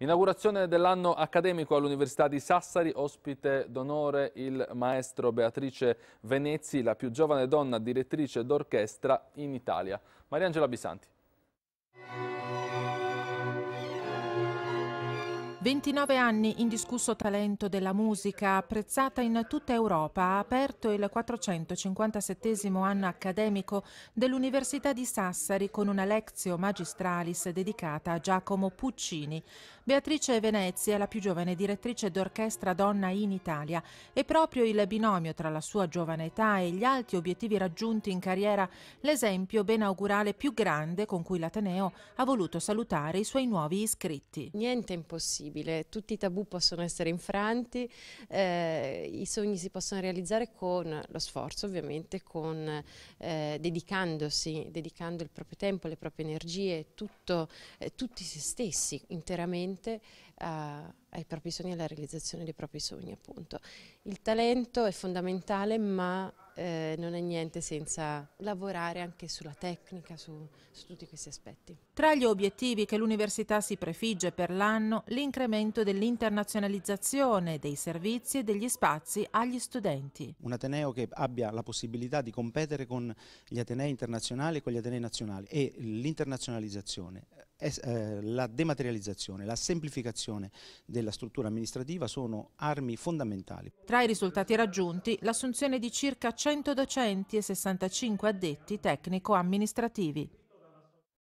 Inaugurazione dell'anno accademico all'Università di Sassari, ospite d'onore il maestro Beatrice Venezzi, la più giovane donna direttrice d'orchestra in Italia. Mariangela Bisanti. 29 anni, indiscusso talento della musica, apprezzata in tutta Europa, ha aperto il 457 anno accademico dell'Università di Sassari con una Lezio Magistralis dedicata a Giacomo Puccini. Beatrice Venezia è la più giovane direttrice d'orchestra donna in Italia e proprio il binomio tra la sua giovane età e gli alti obiettivi raggiunti in carriera, l'esempio benaugurale più grande con cui l'Ateneo ha voluto salutare i suoi nuovi iscritti. Niente impossibile possibile, tutti i tabù possono essere infranti, eh, i sogni si possono realizzare con lo sforzo ovviamente, con, eh, dedicandosi, dedicando il proprio tempo, le proprie energie, tutto, eh, tutti se stessi interamente a, ai propri sogni e alla realizzazione dei propri sogni appunto. Il talento è fondamentale ma eh, non è niente senza lavorare anche sulla tecnica, su, su tutti questi aspetti. Tra gli obiettivi che l'Università si prefigge per l'anno, l'incremento dell'internazionalizzazione dei servizi e degli spazi agli studenti. Un ateneo che abbia la possibilità di competere con gli atenei internazionali e con gli atenei nazionali e l'internazionalizzazione eh, la dematerializzazione, la semplificazione della struttura amministrativa sono armi fondamentali. Tra i risultati raggiunti l'assunzione di circa 100 100 docenti e 65 addetti tecnico-amministrativi.